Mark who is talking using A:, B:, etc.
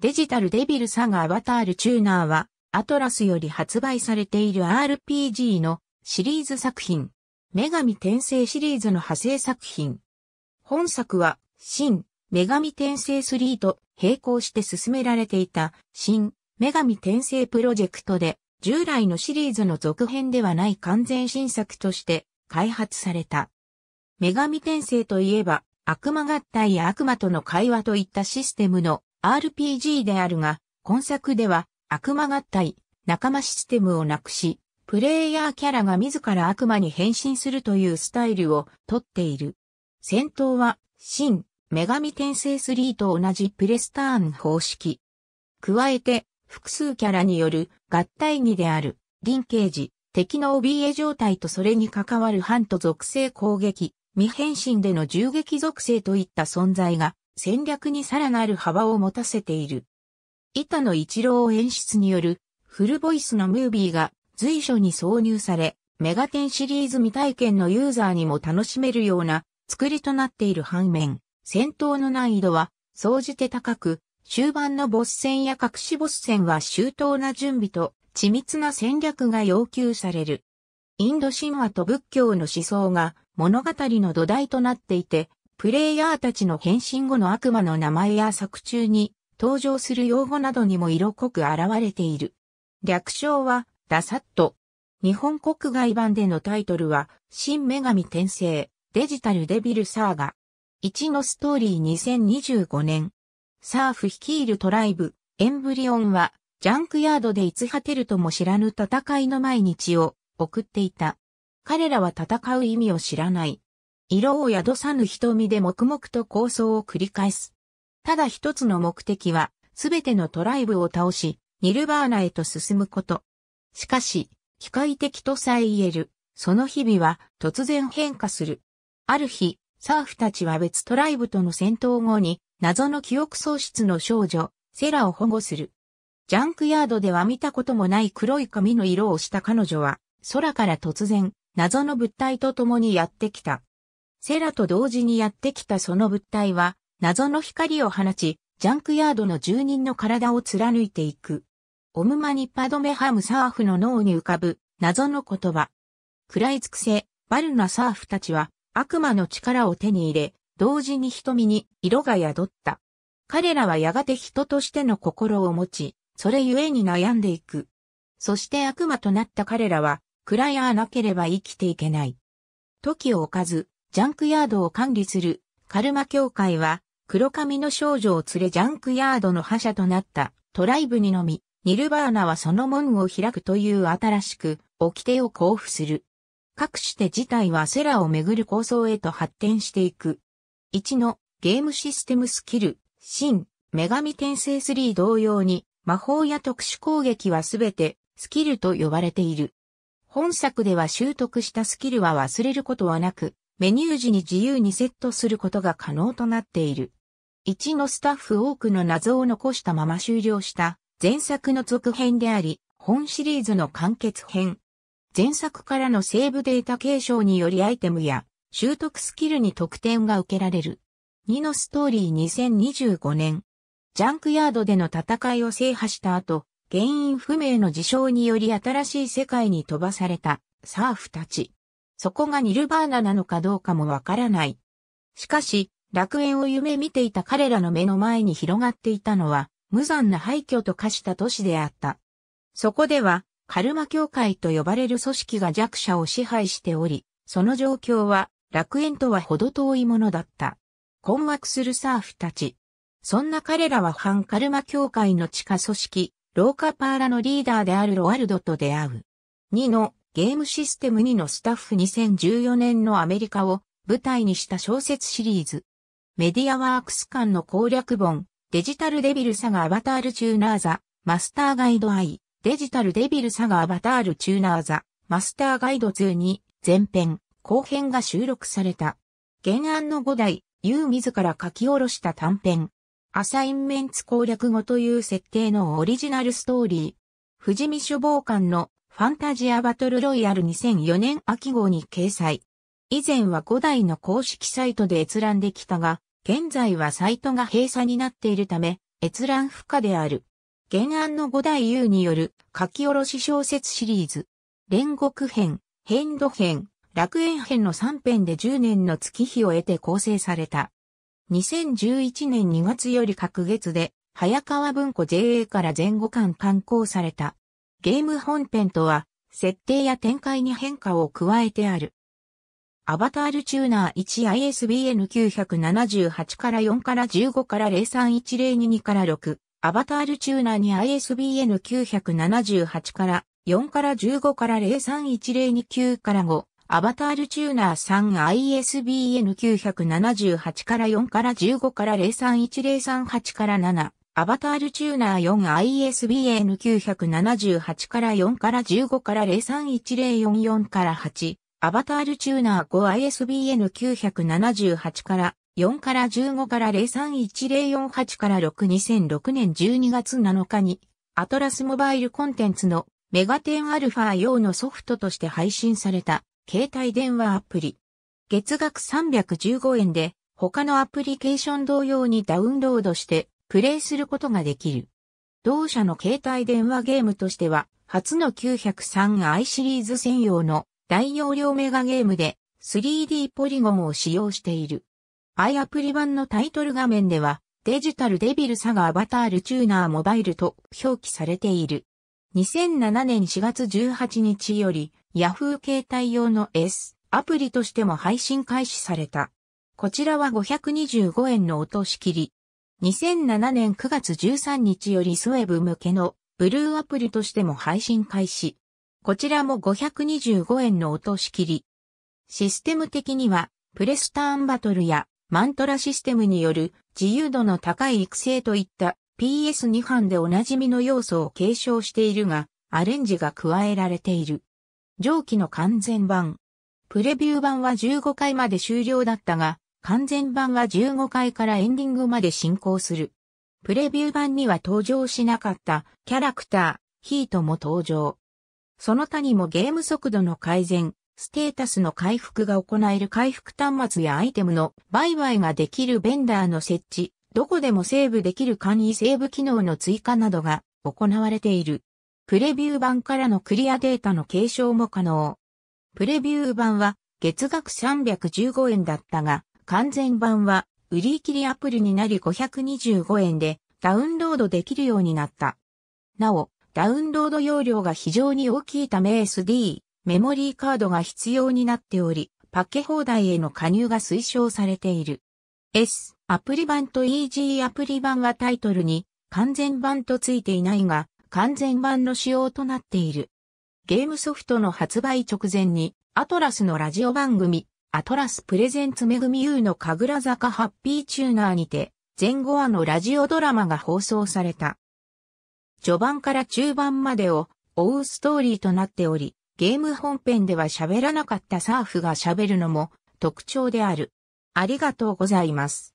A: デジタルデビルサガアバタールチューナーは、アトラスより発売されている RPG のシリーズ作品。女神転生シリーズの派生作品。本作は、新、女神転生3と並行して進められていた、新、女神転生プロジェクトで、従来のシリーズの続編ではない完全新作として開発された。女神転生といえば、悪魔合体や悪魔との会話といったシステムの RPG であるが、今作では悪魔合体、仲間システムをなくし、プレイヤーキャラが自ら悪魔に変身するというスタイルをとっている。戦闘は、新、女神転生3と同じプレスターン方式。加えて、複数キャラによる合体技である、リンケージ、敵の怯え状態とそれに関わる反と属性攻撃、未変身での銃撃属性といった存在が戦略にさらなる幅を持たせている。板野一郎演出によるフルボイスのムービーが随所に挿入され、メガテンシリーズ未体験のユーザーにも楽しめるような作りとなっている反面、戦闘の難易度は総じて高く、終盤のボス戦や隠しボス戦は周到な準備と緻密な戦略が要求される。インド神話と仏教の思想が物語の土台となっていて、プレイヤーたちの変身後の悪魔の名前や作中に登場する用語などにも色濃く現れている。略称は、ダサット。日本国外版でのタイトルは、新女神転生、デジタルデビルサーガ。1のストーリー2025年。サーフ率いるトライブ、エンブリオンは、ジャンクヤードでいつ果てるとも知らぬ戦いの毎日を送っていた。彼らは戦う意味を知らない。色を宿さぬ瞳で黙々と構想を繰り返す。ただ一つの目的は、すべてのトライブを倒し、ニルバーナへと進むこと。しかし、機械的とさえ言える、その日々は突然変化する。ある日、サーフたちは別トライブとの戦闘後に、謎の記憶喪失の少女、セラを保護する。ジャンクヤードでは見たこともない黒い髪の色をした彼女は、空から突然、謎の物体と共にやってきた。セラと同時にやってきたその物体は、謎の光を放ち、ジャンクヤードの住人の体を貫いていく。オムマニパドメハムサーフの脳に浮かぶ謎の言葉。食らいつくせ、バルナサーフたちは悪魔の力を手に入れ、同時に瞳に色が宿った。彼らはやがて人としての心を持ち、それゆえに悩んでいく。そして悪魔となった彼らは、暗やなければ生きていけない。時を置かず、ジャンクヤードを管理するカルマ協会は黒髪の少女を連れジャンクヤードの覇者となったトライブにのみ、ニルバーナはその門を開くという新しく掟を交付する。各種して事態はセラをめぐる構想へと発展していく。1のゲームシステムスキル、新、女神転生3同様に魔法や特殊攻撃はすべてスキルと呼ばれている。本作では習得したスキルは忘れることはなく、メニュー時に自由にセットすることが可能となっている。1のスタッフ多くの謎を残したまま終了した前作の続編であり、本シリーズの完結編。前作からのセーブデータ継承によりアイテムや習得スキルに得点が受けられる。2のストーリー2025年。ジャンクヤードでの戦いを制覇した後、原因不明の事象により新しい世界に飛ばされたサーフたち。そこがニルバーナなのかどうかもわからない。しかし、楽園を夢見ていた彼らの目の前に広がっていたのは、無残な廃墟と化した都市であった。そこでは、カルマ教会と呼ばれる組織が弱者を支配しており、その状況は楽園とは程遠いものだった。困惑するサーフたち。そんな彼らは反カルマ教会の地下組織、ローカパーラのリーダーであるロワルドと出会う。2のゲームシステム2のスタッフ2014年のアメリカを舞台にした小説シリーズ。メディアワークス間の攻略本、デジタルデビルサガアバタールチューナーザ、マスターガイドアイ、デジタルデビルサガアバタールチューナーザ、マスターガイド2に前編、後編が収録された。原案の5代、ユー自ら書き下ろした短編。アサインメンツ攻略後という設定のオリジナルストーリー。富士見消防官のファンタジアバトルロイヤル2004年秋号に掲載。以前は5台の公式サイトで閲覧できたが、現在はサイトが閉鎖になっているため、閲覧不可である。原案の5代優による書き下ろし小説シリーズ。煉獄編、変度編、楽園編の3編で10年の月日を得て構成された。2011年2月より各月で、早川文庫 JA から前後間刊行された。ゲーム本編とは、設定や展開に変化を加えてある。アバタールチューナー 1ISBN978 から4から15から03102から6。アバタールチューナー 2ISBN978 から4から15から03102から5。アバタールチューナー 3ISBN978 から4から15から0 3 1 0 3 8から7。アバタールチューナー 4ISBN978 から4から15から031044から8、アバタールチューナー 5ISBN978 から4から15から031048から6 2006年12月7日に、アトラスモバイルコンテンツのメガテンアルファ用のソフトとして配信された携帯電話アプリ。月額315円で他のアプリケーション同様にダウンロードしてプレイすることができる。同社の携帯電話ゲームとしては、初の 903i シリーズ専用の大容量メガゲームで 3D ポリゴンを使用している。i アプリ版のタイトル画面では、デジタルデビルサガアバタールチューナーモバイルと表記されている。2007年4月18日より Yahoo 携帯用の S アプリとしても配信開始された。こちらは525円の落とし切り、2007年9月13日よりスウェブ向けのブルーアプリとしても配信開始。こちらも525円の落とし切り。システム的にはプレスターンバトルやマントラシステムによる自由度の高い育成といった PS2 版でおなじみの要素を継承しているが、アレンジが加えられている。上記の完全版。プレビュー版は15回まで終了だったが、完全版は15回からエンディングまで進行する。プレビュー版には登場しなかったキャラクター、ヒートも登場。その他にもゲーム速度の改善、ステータスの回復が行える回復端末やアイテムの売買ができるベンダーの設置、どこでもセーブできる簡易セーブ機能の追加などが行われている。プレビュー版からのクリアデータの継承も可能。プレビュー版は月額315円だったが、完全版は売り切りアプリになり525円でダウンロードできるようになった。なお、ダウンロード容量が非常に大きいため SD、メモリーカードが必要になっており、パケ放題への加入が推奨されている。S、アプリ版と EG アプリ版はタイトルに完全版とついていないが、完全版の仕様となっている。ゲームソフトの発売直前に、アトラスのラジオ番組、アトラスプレゼンツめぐみゆうの神楽坂ハッピーチューナーにて、前後話のラジオドラマが放送された。序盤から中盤までを追うストーリーとなっており、ゲーム本編では喋らなかったサーフが喋るのも特徴である。ありがとうございます。